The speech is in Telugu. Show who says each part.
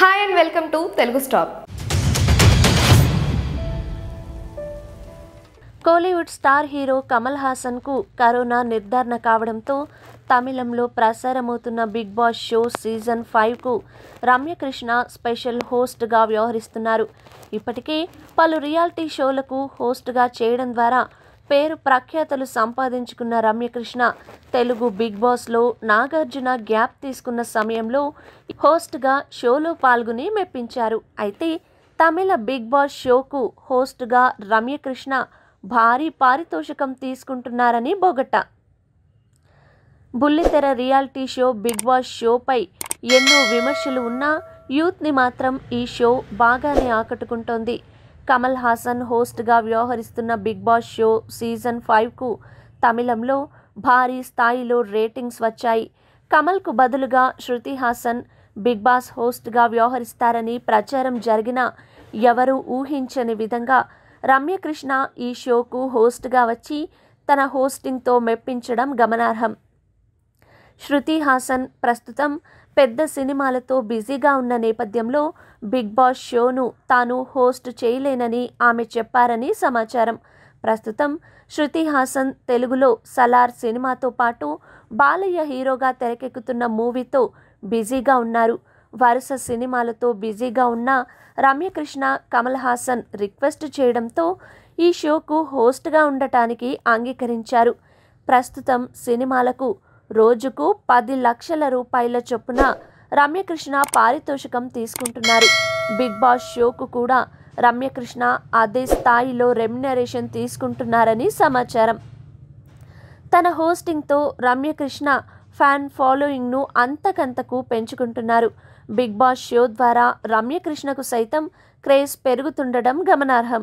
Speaker 1: hi and welcome to Telugu stop Kollywood star hero Kamal హాసన్కు కరోనా నిర్ధారణ కావడంతో తమిళంలో ప్రసారమవుతున్న బిగ్ బాస్ షో సీజన్ ఫైవ్కు రమ్యకృష్ణ స్పెషల్ హోస్ట్గా వ్యవహరిస్తున్నారు ఇప్పటికే పలు రియాలిటీ షోలకు హోస్ట్గా చేయడం ద్వారా పేరు ప్రఖ్యాతలు సంపాదించుకున్న రమ్యకృష్ణ తెలుగు బిగ్ బాస్లో నాగార్జున గ్యాప్ తీసుకున్న సమయంలో హోస్ట్గా షోలో పాల్గొని మెప్పించారు అయితే తమిళ బిగ్ బాస్ షోకు హోస్ట్గా రమ్యకృష్ణ భారీ పారితోషికం తీసుకుంటున్నారని బొగట బుల్లితెర రియాలిటీ షో బిగ్ బాస్ షోపై ఎన్నో విమర్శలు ఉన్నా యూత్ని మాత్రం ఈ షో బాగానే ఆకట్టుకుంటోంది కమల్ హాసన్ హోస్ట్గా వ్యవహరిస్తున్న బిగ్ బాస్ షో సీజన్ ఫైవ్కు తమిళంలో భారీ స్థాయిలో రేటింగ్స్ వచ్చాయి కమల్కు బదులుగా శృతి హాసన్ బిగ్ బాస్ హోస్ట్గా వ్యవహరిస్తారని ప్రచారం జరిగిన ఎవరూ ఊహించని విధంగా రమ్యకృష్ణ ఈ షోకు హోస్ట్గా వచ్చి తన హోస్టింగ్తో మెప్పించడం గమనార్హం శృతి హాసన్ ప్రస్తుతం పెద్ద సినిమాలతో బిజీగా ఉన్న నేపథ్యంలో బిగ్ బాస్ షోను తాను హోస్ట్ చేయలేనని ఆమె చెప్పారని సమాచారం ప్రస్తుతం శృతి హాసన్ తెలుగులో సలార్ సినిమాతో పాటు బాలయ్య హీరోగా తెరకెక్కుతున్న మూవీతో బిజీగా ఉన్నారు వరుస సినిమాలతో బిజీగా ఉన్న రమ్యకృష్ణ కమల్ హాసన్ రిక్వెస్ట్ చేయడంతో ఈ షోకు హోస్ట్గా ఉండటానికి అంగీకరించారు ప్రస్తుతం సినిమాలకు రోజుకు పది లక్షల రూపాయల చొప్పున రమ్యకృష్ణ పారితోషికం తీసుకుంటున్నారు బిగ్ బాస్ షోకు కూడా రమ్యకృష్ణ అదే స్థాయిలో రెమ్యునరేషన్ తీసుకుంటున్నారని సమాచారం తన హోస్టింగ్తో రమ్యకృష్ణ ఫ్యాన్ ఫాలోయింగ్ను అంతకంతకు పెంచుకుంటున్నారు బిగ్ బాస్ షో
Speaker 2: ద్వారా రమ్యకృష్ణకు సైతం క్రేజ్ పెరుగుతుండడం గమనార్హం